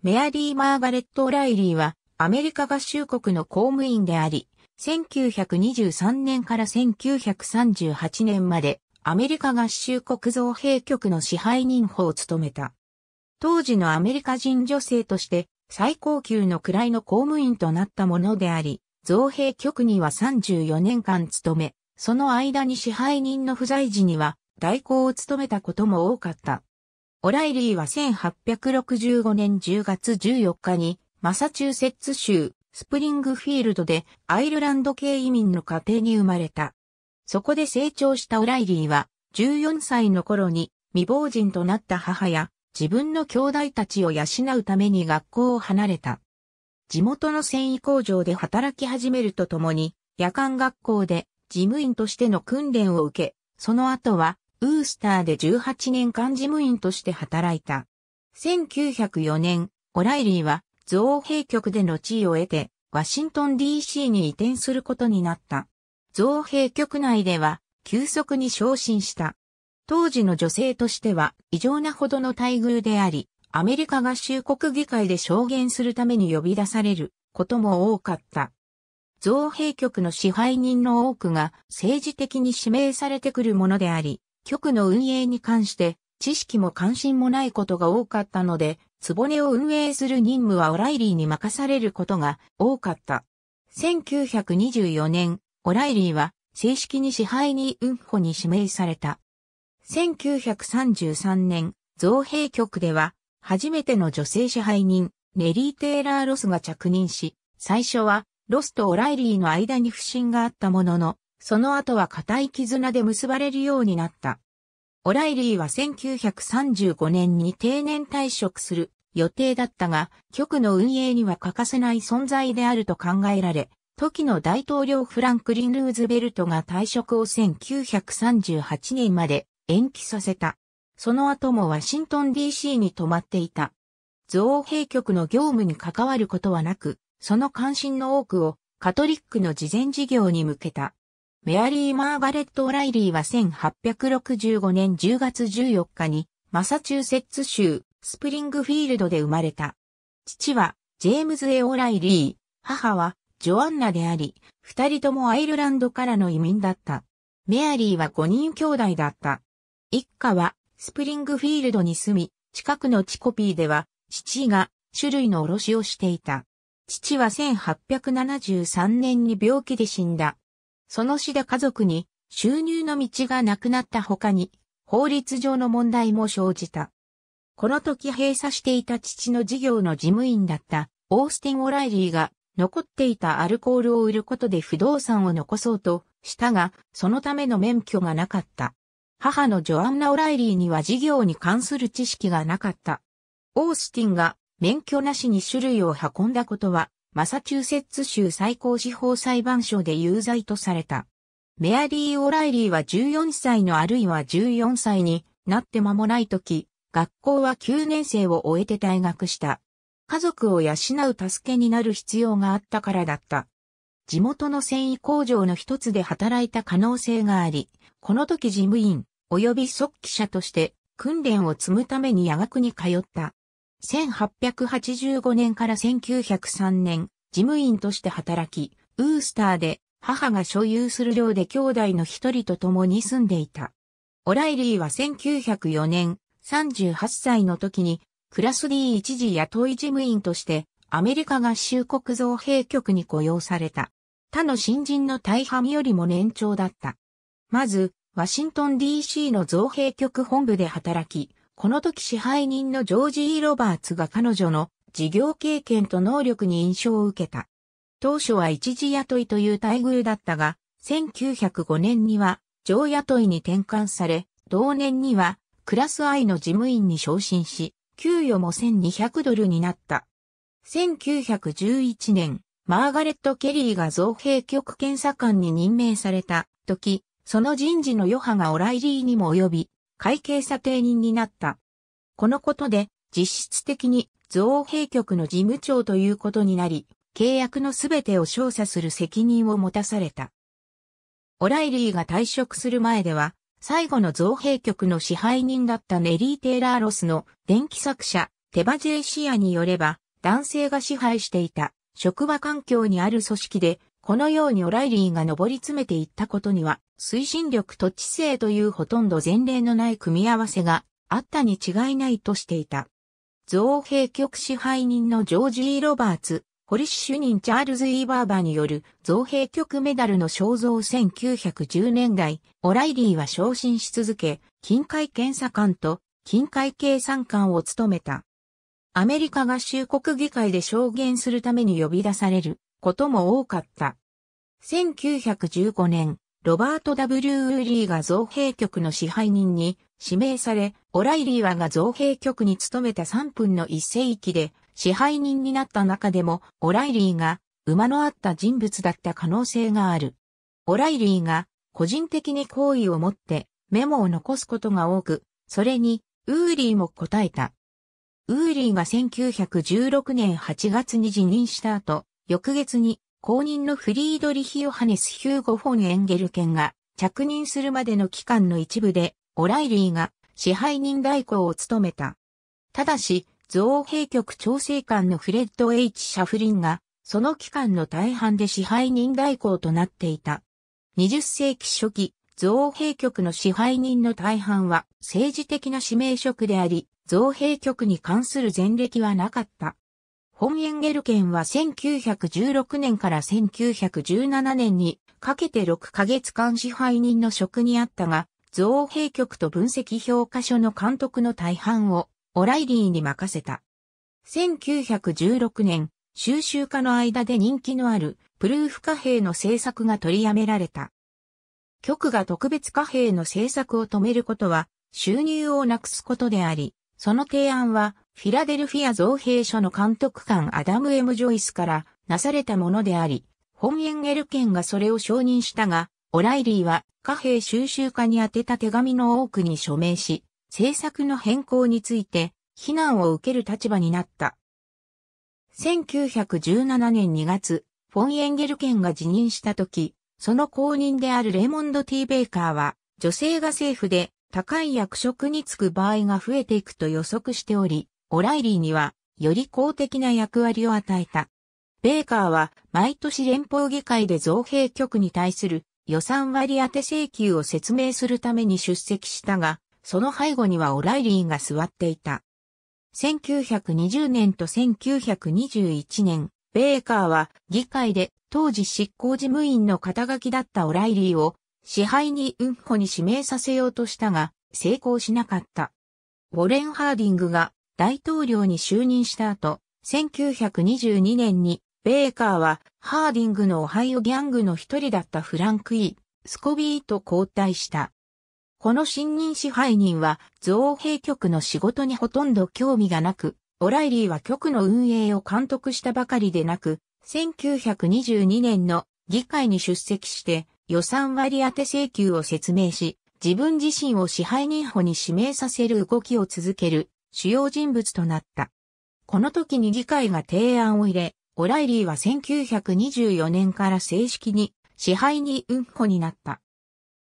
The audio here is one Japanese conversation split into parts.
メアリー・マーガレット・オライリーは、アメリカ合衆国の公務員であり、1923年から1938年まで、アメリカ合衆国造幣局の支配人法を務めた。当時のアメリカ人女性として、最高級の位の公務員となったものであり、造幣局には34年間勤め、その間に支配人の不在時には代行を務めたことも多かった。オライリーは1865年10月14日にマサチューセッツ州スプリングフィールドでアイルランド系移民の家庭に生まれた。そこで成長したオライリーは14歳の頃に未亡人となった母や自分の兄弟たちを養うために学校を離れた。地元の繊維工場で働き始めるとともに夜間学校で事務員としての訓練を受け、その後はウースターで18年間事務員として働いた。1904年、オライリーは造幣局での地位を得て、ワシントン DC に移転することになった。造幣局内では、急速に昇進した。当時の女性としては異常なほどの待遇であり、アメリカ合衆国議会で証言するために呼び出されることも多かった。造幣局の支配人の多くが政治的に指名されてくるものであり、局の運営に関して知識も関心もないことが多かったので、つぼねを運営する任務はオライリーに任されることが多かった。1924年、オライリーは正式に支配人運補に指名された。1933年、造幣局では、初めての女性支配人、ネリー・テイラー・ロスが着任し、最初は、ロスとオライリーの間に不信があったものの、その後は固い絆で結ばれるようになった。オライリーは1935年に定年退職する予定だったが、局の運営には欠かせない存在であると考えられ、時の大統領フランクリン・ルーズベルトが退職を1938年まで延期させた。その後もワシントン DC に泊まっていた。造幣局の業務に関わることはなく、その関心の多くをカトリックの慈善事業に向けた。メアリー・マーガレット・オライリーは1865年10月14日にマサチューセッツ州スプリングフィールドで生まれた。父はジェームズ・エ・オライリー、母はジョアンナであり、二人ともアイルランドからの移民だった。メアリーは5人兄弟だった。一家はスプリングフィールドに住み、近くのチコピーでは父が種類の卸をしていた。父は1873年に病気で死んだ。その死で家族に収入の道がなくなった他に、法律上の問題も生じた。この時閉鎖していた父の事業の事務員だったオースティン・オライリーが残っていたアルコールを売ることで不動産を残そうとしたが、そのための免許がなかった。母のジョアンナ・オライリーには事業に関する知識がなかった。オースティンが免許なしに種類を運んだことはマサチューセッツ州最高司法裁判所で有罪とされた。メアリー・オライリーは14歳のあるいは14歳になって間もない時、学校は9年生を終えて退学した。家族を養う助けになる必要があったからだった。地元の繊維工場の一つで働いた可能性があり、この時事務員、及び即記者として訓練を積むために夜学に通った。1885年から1903年、事務員として働き、ウースターで母が所有する寮で兄弟の一人と共に住んでいた。オライリーは1904年、38歳の時に、クラス D 一時雇い事務員として、アメリカ合衆国造幣局に雇用された。他の新人の大半よりも年長だった。まず、ワシントン DC の造幣局本部で働き、この時支配人のジョージ・イ・ロバーツが彼女の事業経験と能力に印象を受けた。当初は一時雇いという待遇だったが、1905年には上雇いに転換され、同年にはクラス I の事務員に昇進し、給与も1200ドルになった。1911年、マーガレット・ケリーが造幣局検査官に任命された時、その人事の余波がオライリーにも及び、会計査定人になった。このことで、実質的に造幣局の事務長ということになり、契約のすべてを調査する責任を持たされた。オライリーが退職する前では、最後の造幣局の支配人だったネリー・テイラー・ロスの電気作者、テバジェイシアによれば、男性が支配していた職場環境にある組織でこのようにオライリーが登り詰めていったことには、推進力と知性というほとんど前例のない組み合わせがあったに違いないとしていた。造幣局支配人のジョージ・ー・ロバーツ、ホリッシュ人チャールズ・イーバーバーによる造幣局メダルの肖像1910年代、オライリーは昇進し続け、近海検査官と近海計算官を務めた。アメリカ合衆国議会で証言するために呼び出されることも多かった。1915年、ロバート・ W・ ウーリーが造幣局の支配人に指名され、オライリーはが造幣局に勤めた3分の1世紀で支配人になった中でも、オライリーが馬のあった人物だった可能性がある。オライリーが個人的に好意を持ってメモを残すことが多く、それにウーリーも答えた。ウーリーが1916年8月に辞任した後、翌月に後任のフリードリヒ・ヨハネス・ヒューゴ・フォン・エンゲルケンが着任するまでの期間の一部で、オライリーが支配人代行を務めた。ただし、造幣局調整官のフレッド・ H・ シャフリンが、その期間の大半で支配人代行となっていた。20世紀初期、造幣局の支配人の大半は政治的な指名職であり、造幣局に関する前歴はなかった。本エンゲル県は1916年から1917年にかけて6ヶ月間支配人の職にあったが、造幣局と分析評価所の監督の大半をオライリーに任せた。1916年、収集家の間で人気のあるプルーフ貨幣の制作が取りやめられた。局が特別貨幣の制作を止めることは収入をなくすことであり、その提案はフィラデルフィア造幣所の監督官アダム・エム・ジョイスからなされたものであり、本エンゲル県がそれを承認したが、オライリーは貨幣収集家に宛てた手紙の多くに署名し、政策の変更について非難を受ける立場になった。1917年2月、フォン・エンゲル県が辞任した時、その後任であるレモンド・ティー・ベイカーは、女性が政府で高い役職に就く場合が増えていくと予測しており、オライリーには、より公的な役割を与えた。ベーカーは、毎年連邦議会で造幣局に対する予算割当請求を説明するために出席したが、その背後にはオライリーが座っていた。1920年と1921年、ベーカーは議会で当時執行事務員の肩書きだったオライリーを支配に運歩に指名させようとしたが成功しなかった。ウォレン・ハーディングが大統領に就任した後、1922年にベーカーはハーディングのオハイオギャングの一人だったフランク・イ・スコビーと交代した。この新任支配人は造兵局の仕事にほとんど興味がなく、オライリーは局の運営を監督したばかりでなく、1922年の議会に出席して予算割当請求を説明し、自分自身を支配人補に指名させる動きを続ける主要人物となった。この時に議会が提案を入れ、オライリーは1924年から正式に支配に運こになった。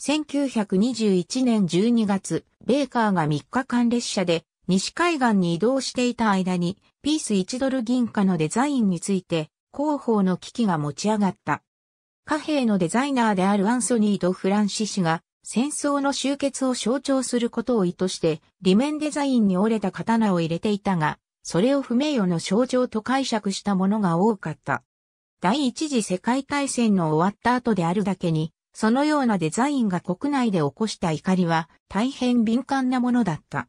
1921年12月、ベーカーが3日間列車で西海岸に移動していた間に、ピース1ドル銀貨のデザインについて、広報の危機が持ち上がった。貨幣のデザイナーであるアンソニーとフランシ氏が、戦争の終結を象徴することを意図して、裏面デザインに折れた刀を入れていたが、それを不名誉の象徴と解釈したものが多かった。第一次世界大戦の終わった後であるだけに、そのようなデザインが国内で起こした怒りは大変敏感なものだった。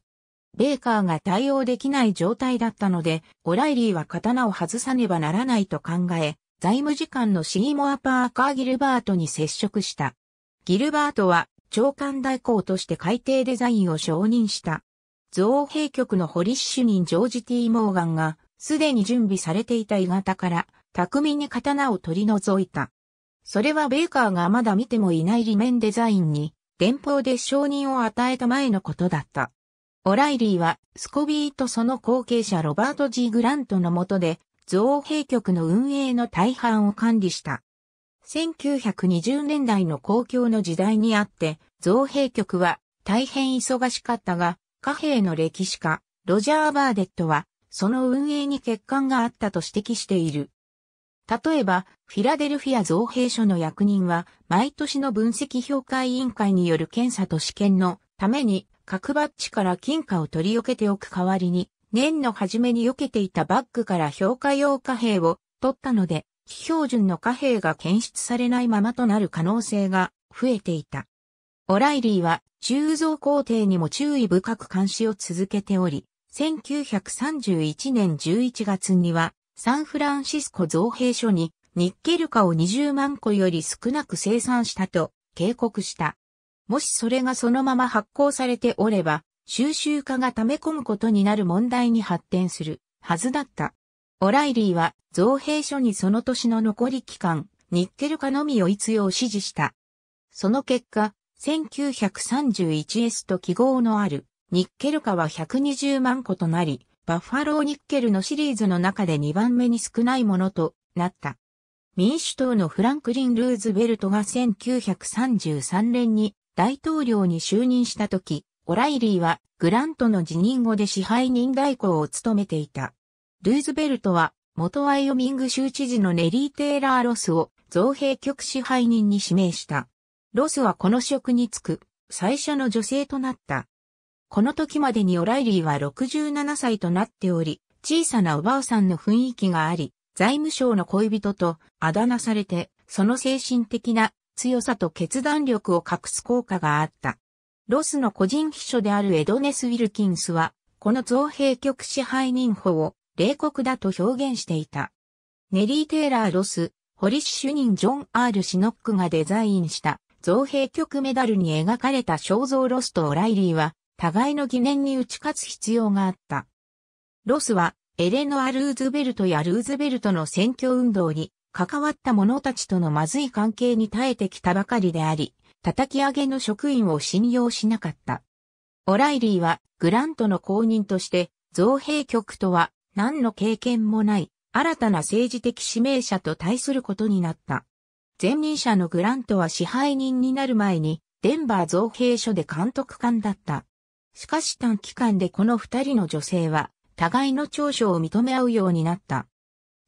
ベーカーが対応できない状態だったので、オライリーは刀を外さねばならないと考え、財務次官のシーモア・パーカー・ギルバートに接触した。ギルバートは長官代行として海底デザインを承認した。造幣局の堀市主任ジョージ・ティー・モーガンが、すでに準備されていた鋳型から、巧みに刀を取り除いた。それはベーカーがまだ見てもいない裏面デザインに、電報で承認を与えた前のことだった。オライリーは、スコビーとその後継者ロバート・ G・ グラントの下で、造幣局の運営の大半を管理した。1920年代の公共の時代にあって、造幣局は大変忙しかったが、貨幣の歴史家、ロジャー・バーデットは、その運営に欠陥があったと指摘している。例えば、フィラデルフィア造幣所の役人は、毎年の分析評価委員会による検査と試験のために、各バッジから金貨を取り避けておく代わりに、年の初めに避けていたバッグから評価用貨幣を取ったので、標準の貨幣が検出されないままとなる可能性が増えていた。オライリーは鋳造工程にも注意深く監視を続けており、1931年11月にはサンフランシスコ造幣所にニッケル化を20万個より少なく生産したと警告した。もしそれがそのまま発行されておれば、収集家が溜め込むことになる問題に発展するはずだった。オライリーは造幣所にその年の残り期間、ニッケル化のみを一用指示した。その結果、1931S と記号のあるニッケル化は120万個となり、バッファローニッケルのシリーズの中で2番目に少ないものとなった。民主党のフランクリン・ルーズベルトが1933年に大統領に就任した時、オライリーはグラントの辞任後で支配人代行を務めていた。ルーズベルトは、元ワイオミング州知事のネリー・テーラー・ロスを造幣局支配人に指名した。ロスはこの職に就く、最初の女性となった。この時までにオライリーは67歳となっており、小さなおばあさんの雰囲気があり、財務省の恋人とあだ名されて、その精神的な強さと決断力を隠す効果があった。ロスの個人秘書であるエドネス・ウィルキンスは、この造幣局支配人補を冷酷だと表現していた。ネリー・テイラー・ロス、ホリッシュ人ジョン・アール・シノックがデザインした造幣局メダルに描かれた肖像ロスとオライリーは、互いの疑念に打ち勝つ必要があった。ロスは、エレノア・ルーズベルトやルーズベルトの選挙運動に関わった者たちとのまずい関係に耐えてきたばかりであり、叩き上げの職員を信用しなかった。オライリーはグラントの公認として、造幣局とは何の経験もない、新たな政治的指名者と対することになった。前任者のグラントは支配人になる前に、デンバー造兵所で監督官だった。しかし短期間でこの二人の女性は、互いの長所を認め合うようになった。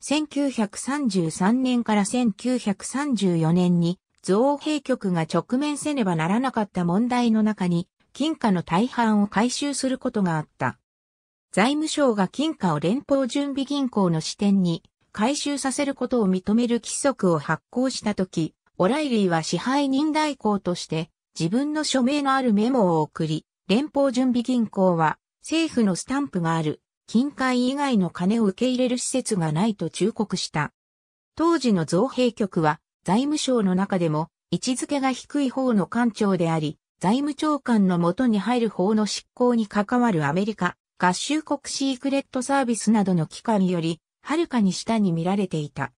1933年から1934年に、造幣局が直面せねばならなかった問題の中に、金貨の大半を回収することがあった。財務省が金貨を連邦準備銀行の支店に回収させることを認める規則を発行したとき、オライリーは支配人代行として自分の署名のあるメモを送り、連邦準備銀行は政府のスタンプがある金塊以外の金を受け入れる施設がないと忠告した。当時の造幣局は財務省の中でも位置づけが低い方の官庁であり、財務長官のもとに入る法の執行に関わるアメリカ合衆国シークレットサービスなどの機関より、はるかに下に見られていた。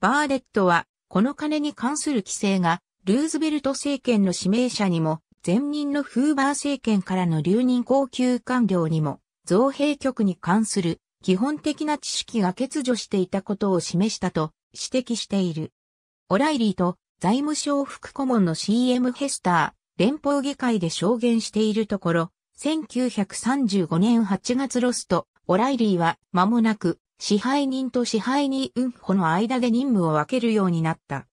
バーレットは、この金に関する規制が、ルーズベルト政権の指名者にも、前任のフーバー政権からの留任高級官僚にも、造幣局に関する基本的な知識が欠如していたことを示したと指摘している。オライリーと財務省副顧問の CM ヘスター、連邦議会で証言しているところ、1935年8月ロスト、オライリーは間もなく支配人と支配人運補の間で任務を分けるようになった。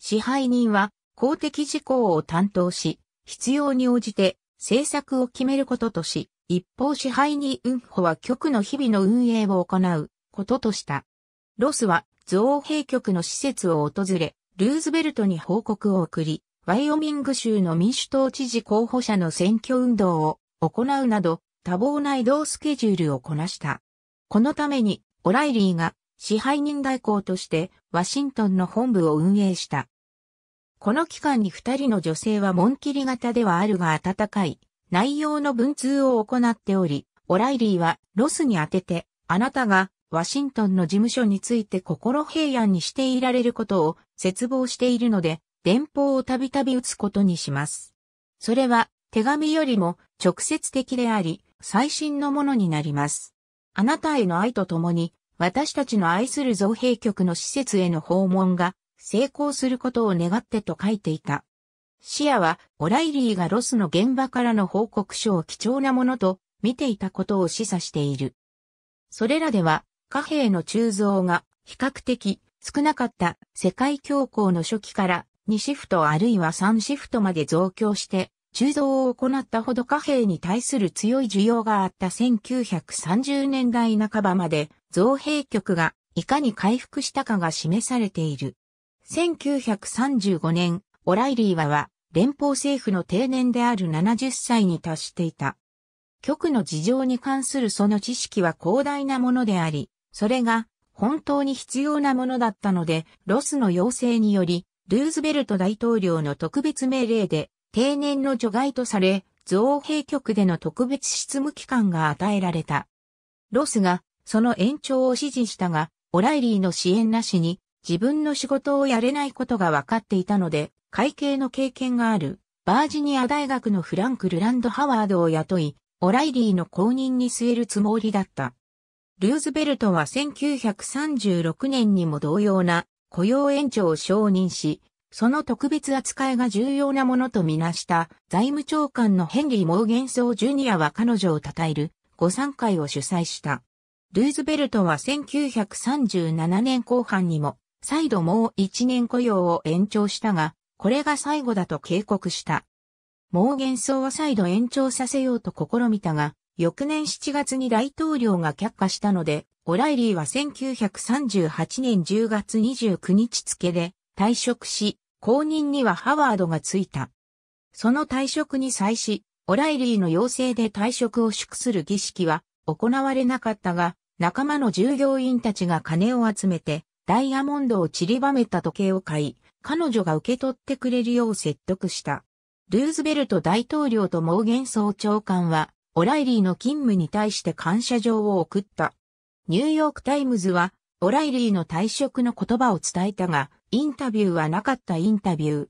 支配人は公的事項を担当し、必要に応じて政策を決めることとし、一方支配人運補は局の日々の運営を行うこととした。ロスは造幣局の施設を訪れ、ルーズベルトに報告を送り、ワイオミング州の民主党知事候補者の選挙運動を行うなど多忙な移動スケジュールをこなした。このためにオライリーが支配人代行としてワシントンの本部を運営した。この期間に二人の女性は門切り型ではあるが温かい内容の文通を行っており、オライリーはロスに当てて、あなたがワシントンの事務所について心平安にしていられることを絶望しているので、電報をたびたび打つことにします。それは手紙よりも直接的であり、最新のものになります。あなたへの愛とともに、私たちの愛する造幣局の施設への訪問が成功することを願ってと書いていた。視野は、オライリーがロスの現場からの報告書を貴重なものと見ていたことを示唆している。それらでは、貨幣の鋳造が比較的少なかった世界恐慌の初期から2シフトあるいは3シフトまで増強して鋳造を行ったほど貨幣に対する強い需要があった1930年代半ばまで造幣局がいかに回復したかが示されている。1935年、オライリーはは連邦政府の定年である70歳に達していた。局の事情に関するその知識は広大なものであり、それが本当に必要なものだったので、ロスの要請により、ルーズベルト大統領の特別命令で定年の除外とされ、造幣局での特別執務期間が与えられた。ロスがその延長を指示したが、オライリーの支援なしに自分の仕事をやれないことが分かっていたので、会計の経験があるバージニア大学のフランク・ルランド・ハワードを雇い、オライリーの後任に据えるつもりだった。ルーズベルトは1936年にも同様な雇用延長を承認し、その特別扱いが重要なものとみなした財務長官のヘンリー・モーゲンソー・ジュニアは彼女を称える午参会を主催した。ルーズベルトは1937年後半にも再度もう1年雇用を延長したが、これが最後だと警告した。モーゲンソーは再度延長させようと試みたが、翌年7月に大統領が却下したので、オライリーは1938年10月29日付で退職し、後任にはハワードがついた。その退職に際し、オライリーの要請で退職を祝する儀式は行われなかったが、仲間の従業員たちが金を集めて、ダイヤモンドを散りばめた時計を買い、彼女が受け取ってくれるよう説得した。ルーズベルト大統領とモーゲン総長官は、オライリーの勤務に対して感謝状を送った。ニューヨークタイムズは、オライリーの退職の言葉を伝えたが、インタビューはなかったインタビュー。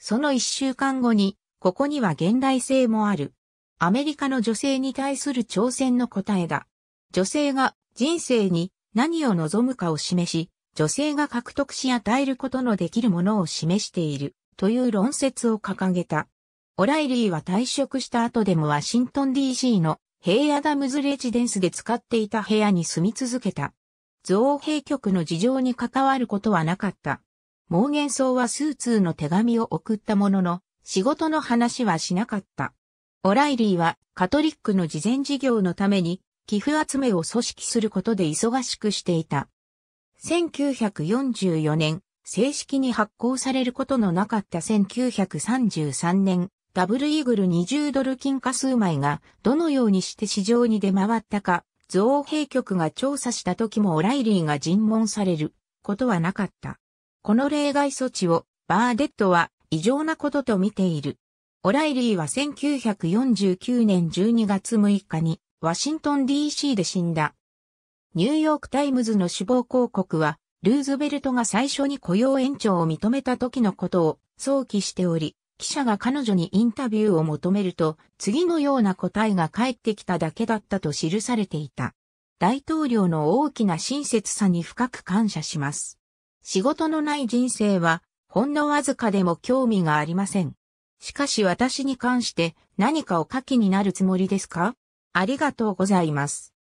その一週間後に、ここには現代性もある。アメリカの女性に対する挑戦の答えだ。女性が人生に何を望むかを示し、女性が獲得し与えることのできるものを示しているという論説を掲げた。オライリーは退職した後でもワシントン DC のヘイアダムズレジデンスで使っていた部屋に住み続けた。造幣局の事情に関わることはなかった。モーゲンソーは数通の手紙を送ったものの、仕事の話はしなかった。オライリーはカトリックの慈善事業のために寄付集めを組織することで忙しくしていた。1944年、正式に発行されることのなかった1933年、ダブルイーグル20ドル金貨数枚がどのようにして市場に出回ったか造幣局が調査した時もオライリーが尋問されることはなかった。この例外措置をバーデットは異常なことと見ている。オライリーは1949年12月6日にワシントン DC で死んだ。ニューヨークタイムズの死亡広告はルーズベルトが最初に雇用延長を認めた時のことを想起しており、記者が彼女にインタビューを求めると、次のような答えが返ってきただけだったと記されていた。大統領の大きな親切さに深く感謝します。仕事のない人生は、ほんのわずかでも興味がありません。しかし私に関して何かお書きになるつもりですかありがとうございます。